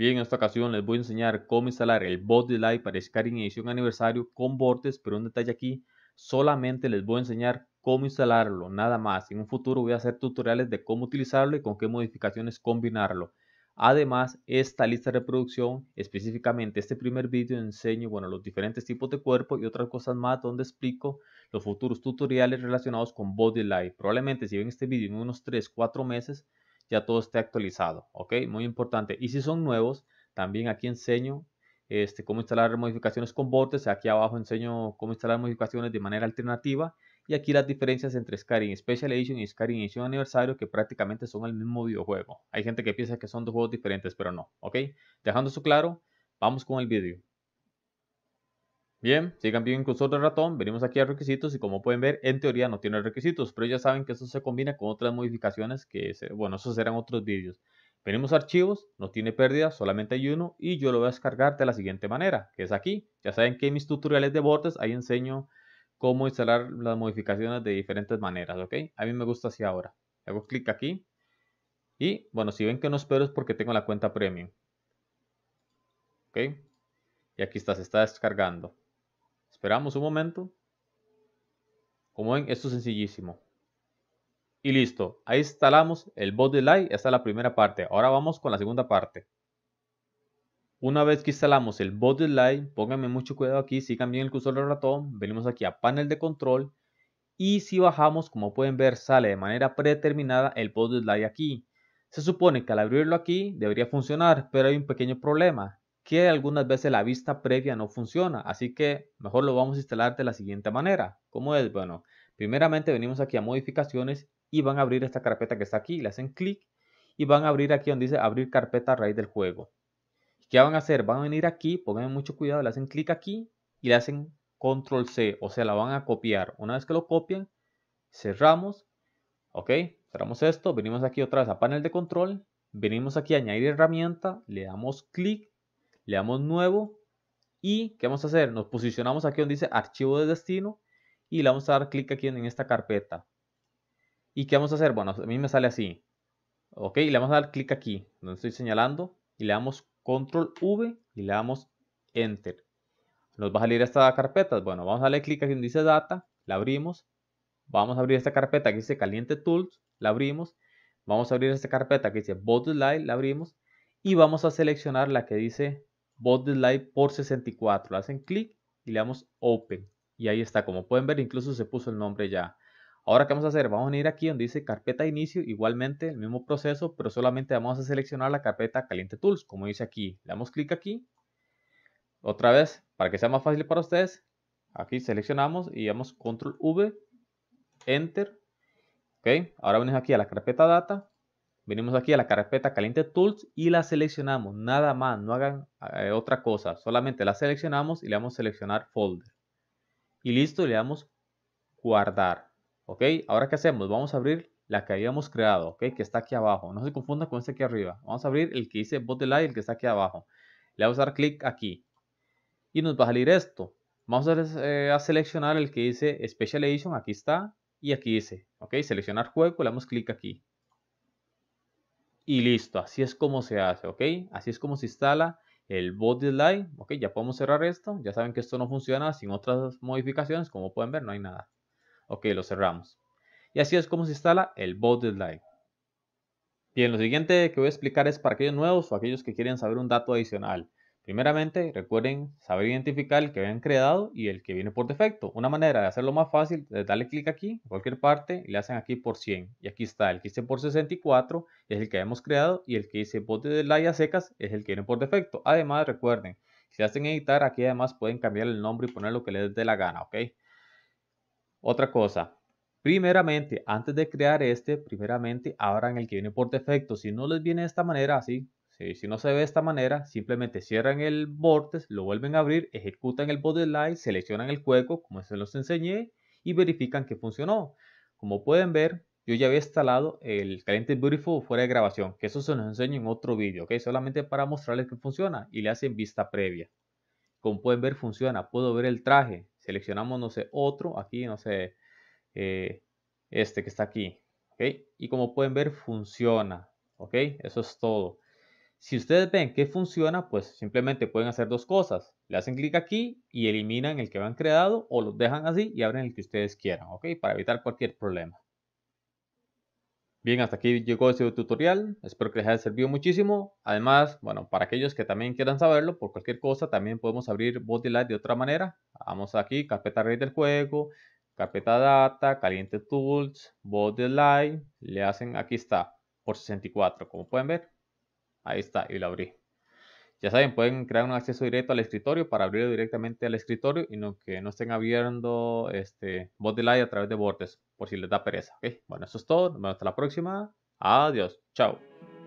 Bien, en esta ocasión les voy a enseñar cómo instalar el body para Skyrim edición aniversario con bordes, pero un detalle aquí, solamente les voy a enseñar cómo instalarlo, nada más. En un futuro voy a hacer tutoriales de cómo utilizarlo y con qué modificaciones combinarlo. Además, esta lista de reproducción, específicamente este primer vídeo, enseño bueno, los diferentes tipos de cuerpo y otras cosas más donde explico los futuros tutoriales relacionados con Body light Probablemente si ven este vídeo en unos 3-4 meses, ya todo esté actualizado, ¿ok? Muy importante. Y si son nuevos, también aquí enseño este, cómo instalar modificaciones con bordes. Aquí abajo enseño cómo instalar modificaciones de manera alternativa. Y aquí las diferencias entre Skyrim Special Edition y Skyrim Edition Aniversario, que prácticamente son el mismo videojuego. Hay gente que piensa que son dos juegos diferentes, pero no, ¿ok? Dejando eso claro, vamos con el video. Bien, sigan bien cursor del ratón, venimos aquí a requisitos y como pueden ver, en teoría no tiene requisitos, pero ya saben que eso se combina con otras modificaciones que, bueno, esos serán otros vídeos. Venimos a archivos, no tiene pérdida, solamente hay uno y yo lo voy a descargar de la siguiente manera, que es aquí. Ya saben que en mis tutoriales de bordes ahí enseño cómo instalar las modificaciones de diferentes maneras, ¿ok? A mí me gusta así ahora. Hago clic aquí y, bueno, si ven que no espero es porque tengo la cuenta premium. ¿Ok? Y aquí está, se está descargando. Esperamos un momento. Como ven, esto es sencillísimo. Y listo, ahí instalamos el bot de light. Esta es la primera parte. Ahora vamos con la segunda parte. Una vez que instalamos el bot light pónganme mucho cuidado aquí, sigan bien el cursor del ratón, venimos aquí a panel de control y si bajamos, como pueden ver, sale de manera predeterminada el bot light aquí. Se supone que al abrirlo aquí debería funcionar, pero hay un pequeño problema que algunas veces la vista previa no funciona. Así que mejor lo vamos a instalar de la siguiente manera. ¿Cómo es? Bueno, primeramente venimos aquí a modificaciones y van a abrir esta carpeta que está aquí. Le hacen clic y van a abrir aquí donde dice abrir carpeta raíz del juego. ¿Qué van a hacer? Van a venir aquí, pongan mucho cuidado, le hacen clic aquí y le hacen control C, o sea, la van a copiar. Una vez que lo copian, cerramos, ok, cerramos esto, venimos aquí otra vez a panel de control, venimos aquí a añadir herramienta, le damos clic le damos nuevo y ¿qué vamos a hacer? Nos posicionamos aquí donde dice archivo de destino y le vamos a dar clic aquí en, esta carpeta. ¿Y qué vamos a hacer? Bueno, a mí me sale así. Ok, le vamos a dar clic aquí, donde estoy señalando, y le damos control V y le damos enter. Nos va a salir esta carpeta. Bueno, vamos a darle clic aquí donde dice data, la abrimos. Vamos a abrir esta carpeta que dice caliente tools, la abrimos. Vamos a abrir esta carpeta que dice bot slide, la abrimos. Y vamos a seleccionar la que dice bot de slide por 64. Hacen clic y le damos open. Y ahí está, como pueden ver, incluso se puso el nombre ya. Ahora, ¿qué vamos a hacer? Vamos a ir aquí donde dice carpeta inicio, igualmente el mismo proceso, pero solamente vamos a seleccionar la carpeta caliente tools, como dice aquí. Le damos clic aquí. Otra vez, para que sea más fácil para ustedes, aquí seleccionamos y damos control V, enter. Ok, ahora venimos aquí a la carpeta data Venimos aquí a la carpeta caliente tools y la seleccionamos. Nada más, no hagan eh, otra cosa. Solamente la seleccionamos y le damos seleccionar folder. Y listo, le damos guardar. ¿Ok? Ahora qué hacemos? Vamos a abrir la que habíamos creado, ¿ok? Que está aquí abajo. No se confunda con este aquí arriba. Vamos a abrir el que dice bot y el que está aquí abajo. Le vamos a dar clic aquí. Y nos va a salir esto. Vamos a, eh, seleccionar el que dice Special Edition. Aquí está. Y aquí dice, ¿ok? Seleccionar juego. Le damos clic aquí. Y listo, así es como se hace, ¿ok? Así es como se instala el bot line Ok, ya podemos cerrar esto. Ya saben que esto no funciona sin otras modificaciones. Como pueden ver, no hay nada. Ok, lo cerramos. Y así es como se instala el bot light Bien, lo siguiente que voy a explicar es para aquellos nuevos o aquellos que quieren saber un dato adicional. Primeramente, recuerden saber identificar el que habían creado y el que viene por defecto. Una manera de hacerlo más fácil es darle clic aquí, en cualquier parte, y le hacen aquí por 100. Y aquí está, el que hice por 64 es el que habíamos creado y el que dice bote de layas secas es el que viene por defecto. Además, recuerden, si hacen editar, aquí además pueden cambiar el nombre y poner lo que les dé la gana, ¿ok? Otra cosa, primeramente, antes de crear este, primeramente abran el que viene por defecto. Si no les viene de esta manera, así, eh, si no se ve de esta manera, simplemente cierran el vórtice, lo vuelven a abrir, ejecutan el Light, seleccionan el cueco, como se los enseñé, y verifican que funcionó. Como pueden ver, yo ya había instalado el Caliente Beautiful fuera de grabación, que eso se los enseño en otro video, ¿ok? Solamente para mostrarles que funciona y le hacen vista previa. Como pueden ver, funciona. Puedo ver el traje. Seleccionamos, no sé, otro. Aquí, no sé, eh, este que está aquí. Y como pueden ver, funciona. ¿Ok? Eso es todo. Si ustedes ven que funciona, pues simplemente pueden hacer dos cosas. Le hacen clic aquí y eliminan el que han creado o los dejan así y abren el que ustedes quieran, ¿ok? Para evitar cualquier problema. Bien, hasta aquí llegó este tutorial. Espero que les haya servido muchísimo. Además, bueno, para aquellos que también quieran saberlo, por cualquier cosa, también podemos abrir Bodylight de otra manera. Vamos aquí, carpeta red del juego, carpeta data, caliente tools, Bodylight. Le hacen, aquí está, por 64, como pueden ver. Ahí está, y la abrí. Ya saben, pueden crear un acceso directo al escritorio para abrirlo directamente al escritorio y no, que no estén abriendo este, live a través de bordes, por si les da pereza. Bueno, eso es todo. Nos vemos hasta la próxima. Adiós. Chao.